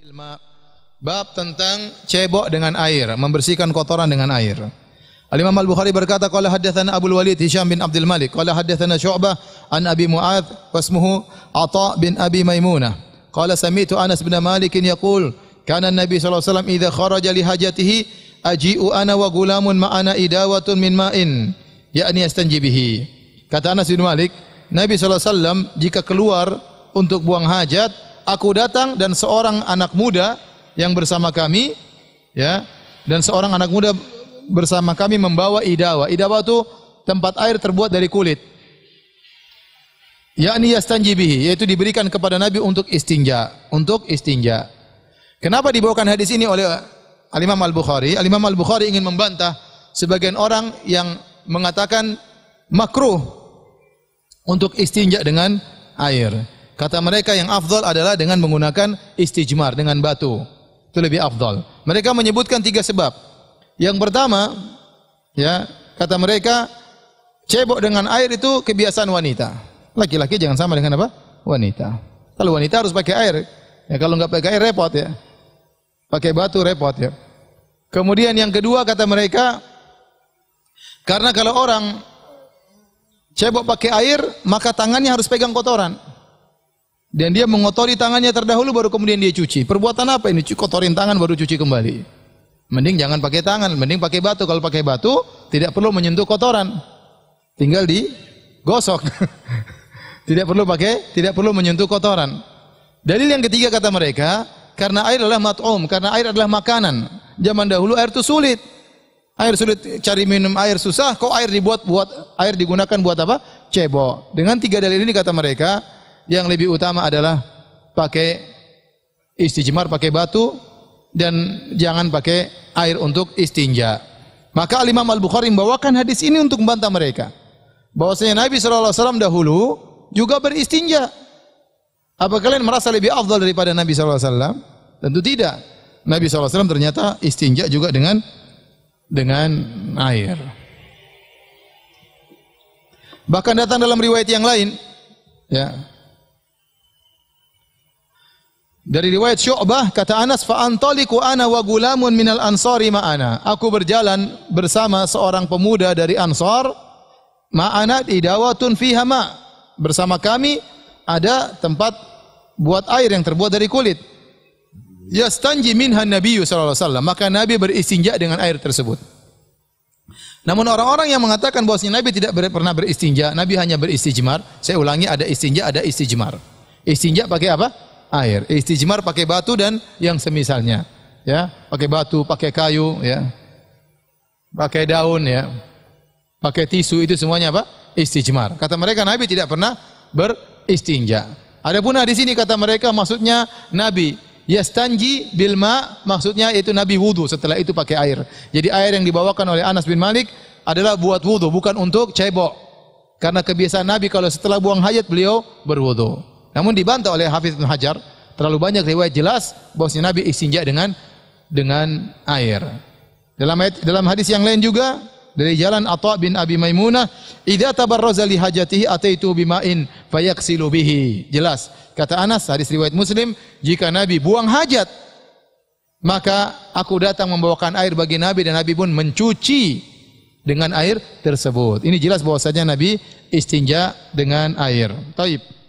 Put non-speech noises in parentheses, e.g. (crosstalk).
Ilma bab tentang cebok dengan air, membersihkan kotoran dengan air. Al Imam Al Bukhari berkata qala haddatsana Abu Walid Hisham bin Abdul Malik qala haddatsana Syu'bah an Abi Mu'adz wasmuhu Atha bin Abi Maimunah qala sami'tu Anas bin Malik yaqul kana Nabi sallallahu alaihi wasallam idza kharaja li hajatihi aji'u ana wa gulamun ma'ana idawatun min ma'in yakni astanji bihi kata Anas bin Malik Nabi sallallahu alaihi wasallam jika keluar untuk buang hajat aku datang dan seorang anak muda yang bersama kami ya dan seorang anak muda bersama kami membawa idawa. Idawa itu tempat air terbuat dari kulit. Yakni yastanji bihi, yaitu diberikan kepada Nabi untuk istinja, untuk istinja. Kenapa dibawakan hadis ini oleh Al-Imam Al-Bukhari? Al-Imam Al-Bukhari ingin membantah sebagian orang yang mengatakan makruh untuk istinja dengan air. Kata mereka yang afdal adalah dengan menggunakan istijmar dengan batu. Itu lebih afdal. Mereka menyebutkan tiga sebab. Yang pertama, ya, kata mereka cebok dengan air itu kebiasaan wanita. Laki-laki jangan sama dengan apa? Wanita. Kalau wanita harus pakai air. Ya kalau nggak pakai air repot ya. Pakai batu repot ya. Kemudian yang kedua kata mereka karena kalau orang cebok pakai air maka tangannya harus pegang kotoran. Dan dia mengotori tangannya terdahulu baru kemudian dia cuci. Perbuatan apa ini? Kotorin tangan baru cuci kembali. Mending jangan pakai tangan, mending pakai batu. Kalau pakai batu tidak perlu menyentuh kotoran. Tinggal di gosok. (laughs) tidak perlu pakai, tidak perlu menyentuh kotoran. Dalil yang ketiga kata mereka, karena air adalah mat'um, karena air adalah makanan. Zaman dahulu air itu sulit. Air sulit cari minum air susah, kok air dibuat buat air digunakan buat apa? Cebok. Dengan tiga dalil ini kata mereka, yang lebih utama adalah pakai istijmar pakai batu dan jangan pakai air untuk istinja. Maka Imam Al-Bukhari membawakan hadis ini untuk membantah mereka. Bahwasanya Nabi SAW dahulu juga beristinja. Apa kalian merasa lebih afdal daripada Nabi SAW? Tentu tidak. Nabi SAW ternyata istinja juga dengan dengan air. Bahkan datang dalam riwayat yang lain, ya, dari riwayat Syu'bah kata Anas fa antaliku ana wa gulamun minal ansari ma'ana. Aku berjalan bersama seorang pemuda dari Ansar ma'ana idawatun fiha ma. Bersama kami ada tempat buat air yang terbuat dari kulit. Yastanji minha Nabi sallallahu alaihi wasallam. Maka Nabi beristinja dengan air tersebut. Namun orang-orang yang mengatakan bahwa Nabi tidak pernah beristinja, Nabi hanya beristijmar. Saya ulangi ada istinja, ada istijmar. Istinja pakai apa? air. Istijmar pakai batu dan yang semisalnya. Ya, pakai batu, pakai kayu, ya. Pakai daun, ya. Pakai tisu itu semuanya apa? Istijmar. Kata mereka Nabi tidak pernah beristinja. Adapun di sini kata mereka maksudnya Nabi yastanji bilma maksudnya itu Nabi wudu setelah itu pakai air. Jadi air yang dibawakan oleh Anas bin Malik adalah buat wudu bukan untuk cebok. Karena kebiasaan Nabi kalau setelah buang hajat beliau berwudu. Namun dibantah oleh Hafiz bin Hajar, terlalu banyak riwayat jelas bahwasanya Nabi istinja dengan dengan air. Dalam ayat, dalam hadis yang lain juga dari jalan Atha bin Abi Maimunah, "Idza tabarraza li hajatihi ataitu bima'in fayaksilu bihi." Jelas. Kata Anas hadis riwayat Muslim, jika Nabi buang hajat, maka aku datang membawakan air bagi Nabi dan Nabi pun mencuci dengan air tersebut. Ini jelas bahwasanya Nabi istinja dengan air. Taib.